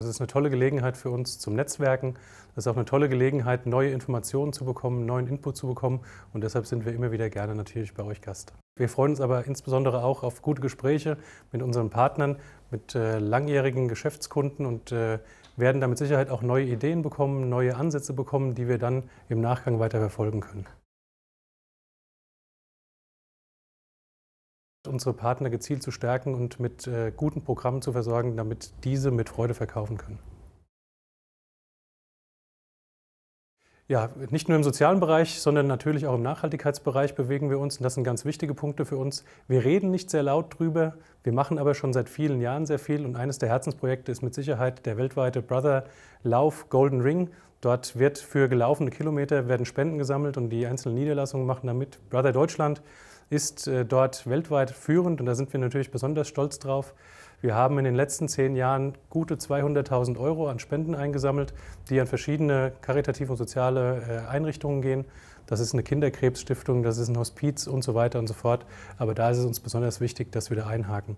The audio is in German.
Das ist eine tolle Gelegenheit für uns zum Netzwerken. Das ist auch eine tolle Gelegenheit, neue Informationen zu bekommen, neuen Input zu bekommen. Und deshalb sind wir immer wieder gerne natürlich bei euch Gast. Wir freuen uns aber insbesondere auch auf gute Gespräche mit unseren Partnern, mit äh, langjährigen Geschäftskunden und äh, werden da mit Sicherheit halt auch neue Ideen bekommen, neue Ansätze bekommen, die wir dann im Nachgang weiter verfolgen können. unsere Partner gezielt zu stärken und mit äh, guten Programmen zu versorgen, damit diese mit Freude verkaufen können. Ja, nicht nur im sozialen Bereich, sondern natürlich auch im Nachhaltigkeitsbereich bewegen wir uns und das sind ganz wichtige Punkte für uns. Wir reden nicht sehr laut drüber, wir machen aber schon seit vielen Jahren sehr viel und eines der Herzensprojekte ist mit Sicherheit der weltweite Brother Lauf Golden Ring. Dort wird für gelaufene Kilometer werden Spenden gesammelt und die einzelnen Niederlassungen machen damit. Brother Deutschland ist äh, dort weltweit führend und da sind wir natürlich besonders stolz drauf. Wir haben in den letzten zehn Jahren gute 200.000 Euro an Spenden eingesammelt, die an verschiedene karitative und soziale äh, Einrichtungen gehen. Das ist eine Kinderkrebsstiftung, das ist ein Hospiz und so weiter und so fort. Aber da ist es uns besonders wichtig, dass wir da einhaken.